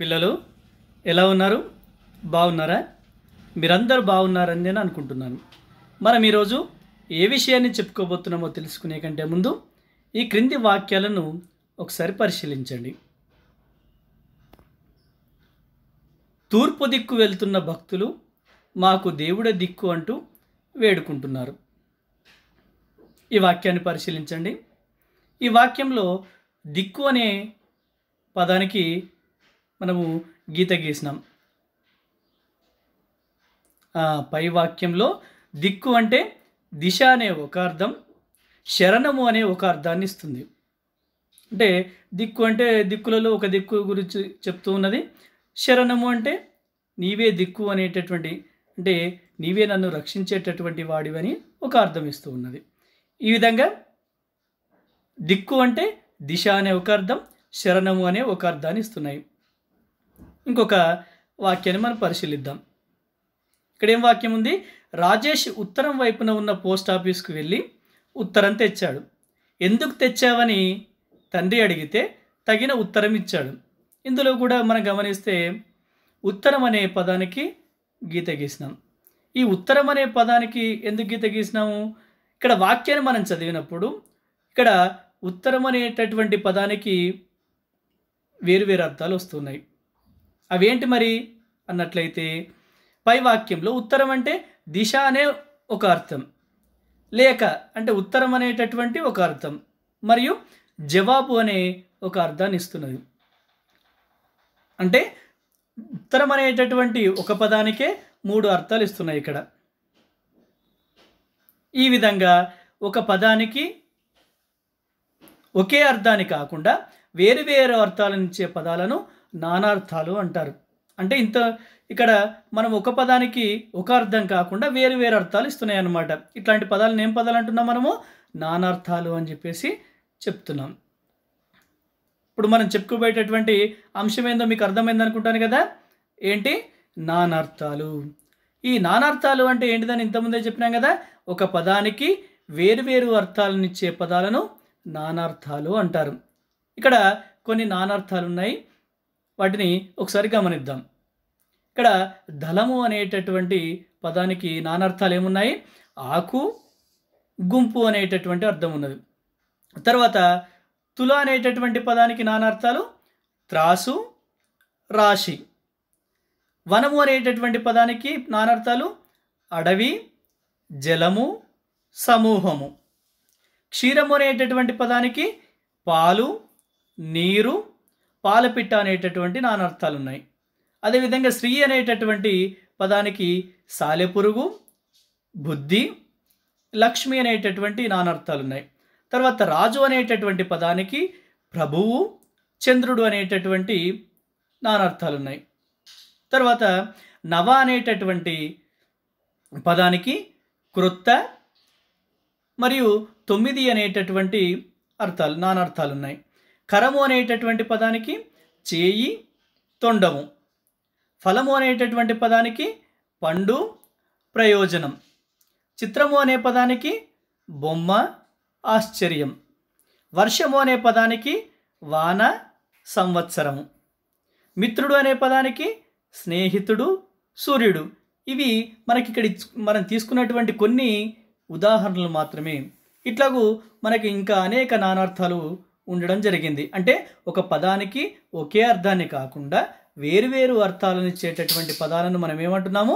పిల్లలు ఎలా ఉన్నారు బాగున్నారా మీరందరూ బాగున్నారని నేను అనుకుంటున్నాను మనం ఈరోజు ఏ విషయాన్ని చెప్పుకోబోతున్నామో తెలుసుకునే కంటే ముందు ఈ క్రింది వాక్యాలను ఒకసారి పరిశీలించండి తూర్పు దిక్కు వెళ్తున్న భక్తులు మాకు దేవుడే దిక్కు అంటూ వేడుకుంటున్నారు ఈ వాక్యాన్ని పరిశీలించండి ఈ వాక్యంలో దిక్కు అనే పదానికి మనము గీత గీసినాం పై వాక్యంలో దిక్కు అంటే దిశ అనే ఒక అర్థం శరణము అనే ఒక అర్థాన్ని ఇస్తుంది అంటే దిక్కు అంటే దిక్కులలో ఒక దిక్కు గురించి చెప్తూ ఉన్నది శరణము అంటే నీవే దిక్కు అనేటటువంటి అంటే నీవే నన్ను రక్షించేటటువంటి వాడివని ఒక అర్థం ఇస్తూ ఉన్నది ఈ విధంగా దిక్కు అంటే దిశ అనే ఒక అర్థం శరణము అనే ఒక అర్థాన్ని ఇస్తున్నాయి ఇంకొక వాక్యాన్ని మనం పరిశీలిద్దాం ఇక్కడ ఏం వాక్యం ఉంది రాజేష్ ఉత్తరం వైపున ఉన్న పోస్ట్ ఆఫీస్కు వెళ్ళి ఉత్తరం తెచ్చాడు ఎందుకు తెచ్చావని తండ్రి అడిగితే తగిన ఉత్తరం ఇచ్చాడు ఇందులో కూడా మనం గమనిస్తే ఉత్తరం అనే పదానికి గీత గీసినాం ఈ ఉత్తరం అనే పదానికి ఎందుకు గీత గీసినాము ఇక్కడ వాక్యాన్ని మనం చదివినప్పుడు ఇక్కడ ఉత్తరం అనేటటువంటి పదానికి వేరు వేరు అర్థాలు వస్తున్నాయి అవేంటి మరి అన్నట్లయితే పై వాక్యంలో ఉత్తరం అంటే దిశ అనే ఒక అర్థం లేక అంటే ఉత్తరం అనేటటువంటి ఒక అర్థం మరియు జవాబు అనే ఒక అర్థాన్ని ఇస్తున్నది అంటే ఉత్తరం అనేటటువంటి ఒక పదానికే మూడు అర్థాలు ఇస్తున్నాయి ఇక్కడ ఈ విధంగా ఒక పదానికి ఒకే అర్థాన్ని కాకుండా వేరు వేరు అర్థాలను ఇచ్చే పదాలను నానార్థాలు అంటారు అంటే ఇంత ఇక్కడ మనం ఒక పదానికి ఒక అర్థం కాకుండా వేరు వేరు అర్థాలు ఇస్తున్నాయి అన్నమాట ఇట్లాంటి పదాలను ఏం పదాలు అంటున్నాం మనము నానార్థాలు అని చెప్పేసి చెప్తున్నాం ఇప్పుడు మనం చెప్పుకోబోయేటటువంటి అంశం ఏందో మీకు అర్థమైంది అనుకుంటాను కదా ఏంటి నానార్థాలు ఈ నానార్థాలు అంటే ఏంటిదని ఇంతకుముందే చెప్పినాం కదా ఒక పదానికి వేరువేరు అర్థాలను ఇచ్చే పదాలను నానార్థాలు అంటారు ఇక్కడ కొన్ని నానార్థాలు ఉన్నాయి వాటిని ఒకసారి గమనిద్దాం ఇక్కడ దళము అనేటటువంటి పదానికి నానర్థాలు ఏమున్నాయి ఆకు గుంపు అనేటటువంటి అర్థం ఉన్నది తర్వాత తుల అనేటటువంటి పదానికి నానార్థాలు త్రాసు రాశి వనము అనేటటువంటి పదానికి నానార్థాలు అడవి జలము సమూహము క్షీరము అనేటటువంటి పదానికి పాలు నీరు పాలపిట్ట అనేటటువంటి నానర్థాలు ఉన్నాయి అదేవిధంగా స్త్రీ అనేటటువంటి పదానికి సాలెపురుగు బుద్ధి లక్ష్మి అనేటటువంటి నానర్థాలు ఉన్నాయి తర్వాత రాజు అనేటటువంటి పదానికి ప్రభువు చంద్రుడు అనేటటువంటి నానర్థాలు ఉన్నాయి తర్వాత నవ అనేటటువంటి పదానికి క్రొత్త మరియు తొమ్మిది అనేటటువంటి అర్థాలు నానర్థాలు ఉన్నాయి కరము అనేటటువంటి పదానికి చేయి తొండము ఫలము అనేటటువంటి పదానికి పండు ప్రయోజనం చిత్రము అనే పదానికి బొమ్మ ఆశ్చర్యం వర్షము అనే పదానికి వాన సంవత్సరము మిత్రుడు అనే పదానికి స్నేహితుడు సూర్యుడు ఇవి మనకి ఇక్కడ మనం తీసుకున్నటువంటి కొన్ని ఉదాహరణలు మాత్రమే ఇట్లాగూ మనకి ఇంకా అనేక నానార్థాలు ఉండడం జరిగింది అంటే ఒక పదానికి ఒకే అర్థాన్ని కాకుండా వేరువేరు అర్థాలను ఇచ్చేటటువంటి పదాలను మనం ఏమంటున్నాము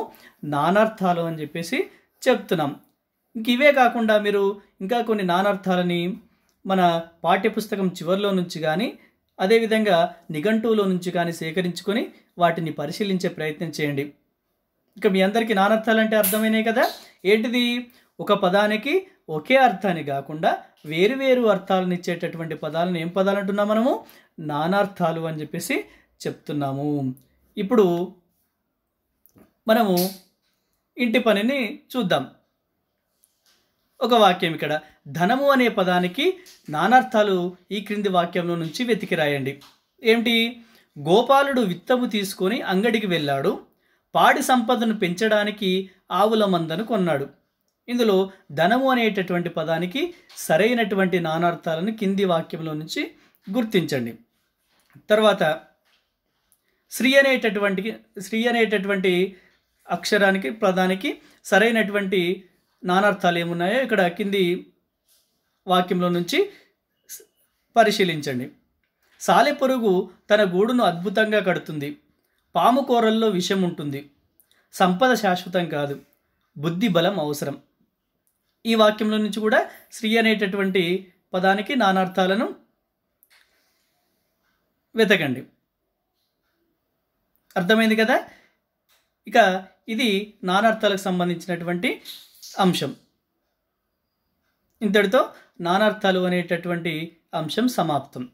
నానార్థాలు అని చెప్పేసి చెప్తున్నాం ఇంక ఇవే కాకుండా మీరు ఇంకా కొన్ని నానార్థాలని మన పాఠ్యపుస్తకం చివరిలో నుంచి కానీ అదేవిధంగా నిఘంటువులో నుంచి కానీ సేకరించుకొని వాటిని పరిశీలించే ప్రయత్నం చేయండి ఇక మీ అందరికీ నానర్థాలు అంటే అర్థమైనాయి కదా ఏంటిది ఒక పదానికి ఒకే అర్థాన్ని కాకుండా వేరువేరు అర్థాలను ఇచ్చేటటువంటి పదాలను ఏం పదాలు అంటున్నాం మనము నానార్థాలు అని చెప్పేసి చెప్తున్నాము ఇప్పుడు మనము ఇంటి పనిని చూద్దాం ఒక వాక్యం ఇక్కడ ధనము అనే పదానికి నానార్థాలు ఈ క్రింది వాక్యంలో నుంచి వెతికి రాయండి ఏమిటి గోపాలుడు విత్తము తీసుకొని అంగడికి వెళ్ళాడు పాడి సంపదను పెంచడానికి ఆవుల మందను కొన్నాడు ఇందులో ధనము అనేటటువంటి పదానికి సరైనటువంటి నానార్థాలను కింది వాక్యంలో నుంచి గుర్తించండి తర్వాత స్త్రీ అనేటటువంటి స్త్రీ అనేటటువంటి అక్షరానికి పదానికి సరైనటువంటి నానార్థాలు ఏమున్నాయో ఇక్కడ కింది వాక్యంలో నుంచి పరిశీలించండి సాలెపురుగు తన గూడును అద్భుతంగా కడుతుంది పాము కూరల్లో విషం ఉంటుంది సంపద శాశ్వతం కాదు బుద్ధి బలం అవసరం ఈ వాక్యంలో నుంచి కూడా స్త్రీ అనేటటువంటి పదానికి నానార్థాలను వెతకండి అర్థమైంది కదా ఇక ఇది నానార్థాలకు సంబంధించినటువంటి అంశం ఇంతటితో నానార్థాలు అనేటటువంటి అంశం సమాప్తం